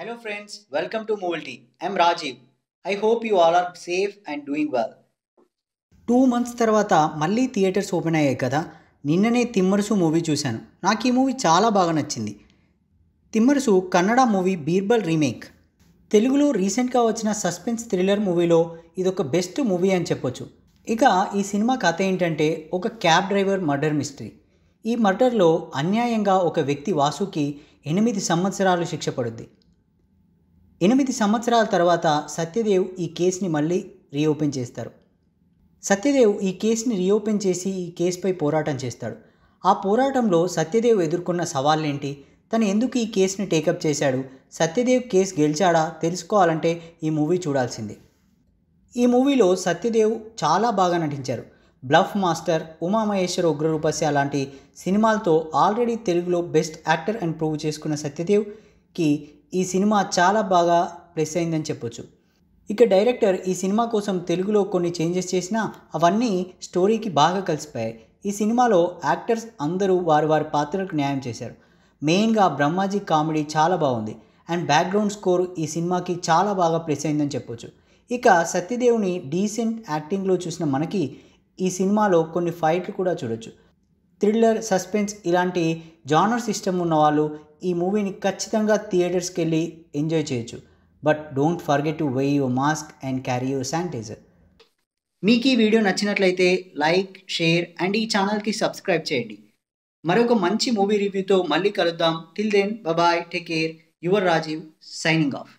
Hello friends, welcome to Mobility. I'm Rajiv I hope you all are safe and doing well. Two months తర్వాత మళ్ళీ theatres open అయ్యాయి కదా నిన్ననే Timmarusu movie చూశాను నాకు ఈ మూవీ చాలా బాగా నచ్చింది తిమ్మరుసు కన్నడ మూవీ బీర్బల్ రీమేక్ తెలుగులో రీసెంట్గా వచ్చిన సస్పెన్స్ థ్రిల్లర్ మూవీలో ఇదొక బెస్ట్ మూవీ అని చెప్పొచ్చు ఇక ఈ సినిమా కథ ఏంటంటే ఒక క్యాబ్ డ్రైవర్ మర్డర్ మిస్టరీ ఈ మర్డర్లో అన్యాయంగా ఒక వ్యక్తి వాసుకి ఎనిమిది సంవత్సరాలు శిక్ష పడుద్ది ఎనిమిది సంవత్సరాల తర్వాత సత్యదేవ్ ఈ కేసుని మళ్ళీ రీఓపెన్ చేస్తారు సత్యదేవ్ ఈ కేసుని రీఓపెన్ చేసి ఈ కేసుపై పోరాటం చేస్తాడు ఆ పోరాటంలో సత్యదేవ్ ఎదుర్కొన్న సవాళ్ళేంటి తను ఎందుకు ఈ కేసుని టేకప్ చేశాడు సత్యదేవ్ కేసు గెలిచాడా తెలుసుకోవాలంటే ఈ మూవీ చూడాల్సిందే ఈ మూవీలో సత్యదేవ్ చాలా బాగా నటించారు బ్లఫ్ మాస్టర్ ఉమామహేశ్వర ఉగ్రరూపస్య లాంటి సినిమాలతో ఆల్రెడీ తెలుగులో బెస్ట్ యాక్టర్ అని ప్రూవ్ చేసుకున్న సత్యదేవ్కి ఈ సినిమా చాలా బాగా ప్లస్ అయిందని చెప్పొచ్చు ఇక డైరెక్టర్ ఈ సినిమా కోసం తెలుగులో కొన్ని చేంజెస్ చేసినా అవన్నీ స్టోరీకి బాగా కలిసిపోయాయి ఈ సినిమాలో యాక్టర్స్ అందరూ వారి వారి పాత్రలకు న్యాయం చేశారు మెయిన్గా బ్రహ్మాజీ కామెడీ చాలా బాగుంది అండ్ బ్యాక్గ్రౌండ్ స్కోర్ ఈ సినిమాకి చాలా బాగా ప్లస్ అయిందని చెప్పొచ్చు ఇక సత్యదేవుని డీసెంట్ యాక్టింగ్లో చూసిన మనకి ఈ సినిమాలో కొన్ని ఫైట్లు కూడా చూడొచ్చు థ్రిల్లర్ సస్పెన్స్ ఇలాంటి జానర్ సిస్టమ్ ఉన్నవాళ్ళు ఈ మూవీని ఖచ్చితంగా థియేటర్స్కి వెళ్ళి ఎంజాయ్ చేయొచ్చు but don't forget to wear your mask and carry your sanitizer మీకు ఈ వీడియో నచ్చినట్లయితే లైక్ షేర్ అండ్ ఈ ఛానల్కి సబ్స్క్రైబ్ చేయండి మరొక మంచి మూవీ రివ్యూతో మళ్ళీ కలుద్దాం till then bye take care your Rajiv signing of